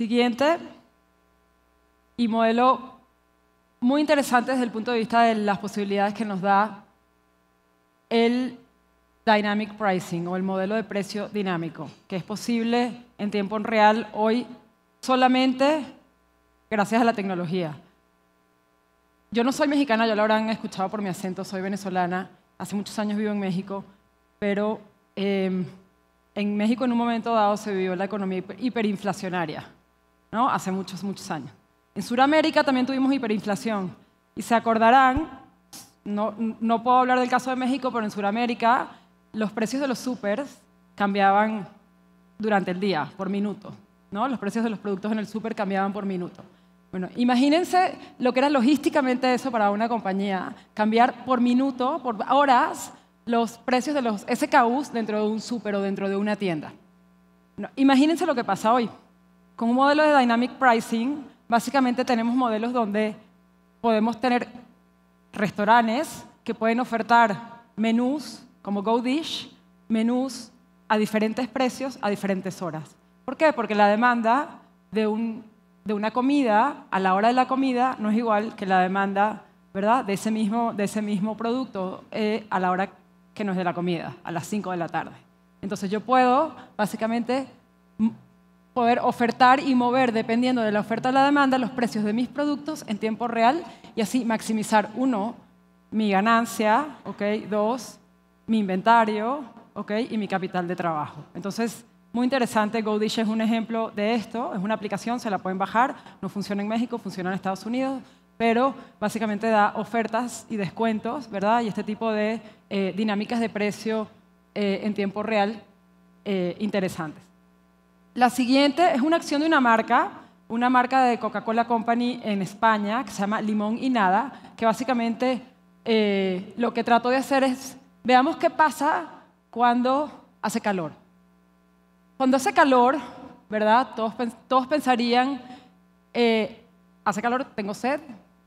Siguiente. Y modelo muy interesante desde el punto de vista de las posibilidades que nos da el Dynamic Pricing o el modelo de precio dinámico, que es posible en tiempo real hoy solamente gracias a la tecnología. Yo no soy mexicana, ya lo habrán escuchado por mi acento, soy venezolana, hace muchos años vivo en México, pero eh, en México en un momento dado se vivió la economía hiperinflacionaria hace muchos, muchos años. En Sudamérica también tuvimos hiperinflación. Y se acordarán, no, puedo hablar del caso de México, pero en Sudamérica los precios de los supers cambiaban durante el día, por minuto. ¿no? Los precios de los productos en el súper cambiaban por minuto. Bueno, imagínense lo que era logísticamente eso para una compañía, cambiar por minuto, por horas, los precios de los SKUs dentro de un súper o dentro de una tienda. imagínense lo que pasa hoy. Con un modelo de dynamic pricing, básicamente tenemos modelos donde podemos tener restaurantes que pueden ofertar menús como Go Dish, menús a diferentes precios, a diferentes horas. ¿Por qué? Porque la demanda de, un, de una comida a la hora de la comida no es igual que la demanda ¿verdad? De, ese mismo, de ese mismo producto eh, a la hora que no es de la comida, a las 5 de la tarde. Entonces yo puedo básicamente poder ofertar y mover, dependiendo de la oferta a la demanda, los precios de mis productos en tiempo real y así maximizar, uno, mi ganancia, ¿okay? dos, mi inventario ¿okay? y mi capital de trabajo. Entonces, muy interesante, GoDish es un ejemplo de esto, es una aplicación, se la pueden bajar, no funciona en México, funciona en Estados Unidos, pero básicamente da ofertas y descuentos, ¿verdad? Y este tipo de eh, dinámicas de precio eh, en tiempo real eh, interesantes. La siguiente es una acción de una marca, una marca de Coca-Cola Company en España que se llama Limón y Nada, que básicamente eh, lo que trato de hacer es, veamos qué pasa cuando hace calor. Cuando hace calor, ¿verdad? Todos, pensarían, eh, hace calor, tengo sed,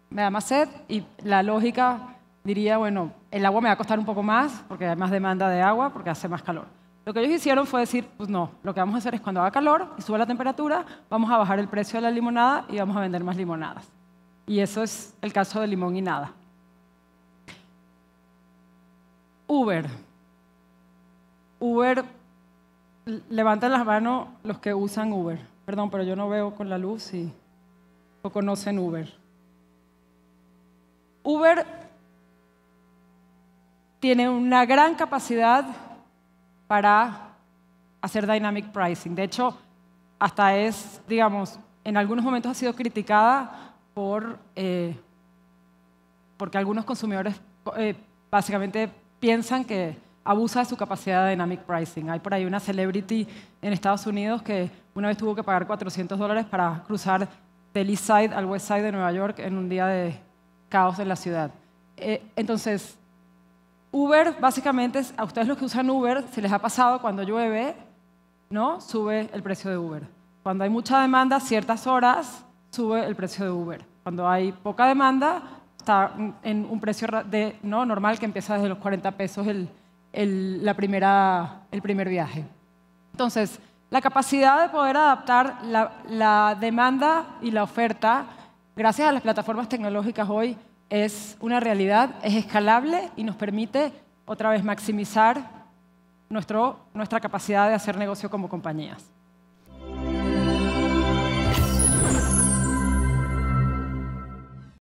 me da más sed y la lógica diría, bueno, el agua me va a costar un poco más porque hay más demanda de agua porque hace más calor. Lo que ellos hicieron fue decir, pues no, lo que vamos a hacer es cuando haga calor y suba la temperatura, vamos a bajar el precio de la limonada y vamos a vender más limonadas. Y eso es el caso de limón y nada. Uber. Uber, levanten las manos los que usan Uber. Perdón, pero yo no veo con la luz y o conocen Uber. Uber tiene una gran capacidad para hacer dynamic pricing. De hecho, hasta es, digamos, en algunos momentos ha sido criticada por, eh, porque algunos consumidores eh, básicamente piensan que abusa de su capacidad de dynamic pricing. Hay por ahí una celebrity en Estados Unidos que una vez tuvo que pagar 400 dólares para cruzar del East Side al West Side de Nueva York en un día de caos en la ciudad. Eh, entonces, Uber, básicamente, a ustedes los que usan Uber, se les ha pasado cuando llueve, ¿no? Sube el precio de Uber. Cuando hay mucha demanda, ciertas horas, sube el precio de Uber. Cuando hay poca demanda, está en un precio de, ¿no? normal que empieza desde los 40 pesos el, la primera, el primer viaje. Entonces, la capacidad de poder adaptar la, la demanda y la oferta, gracias a las plataformas tecnológicas hoy, es una realidad, es escalable y nos permite otra vez maximizar nuestra capacidad de hacer negocio como compañías.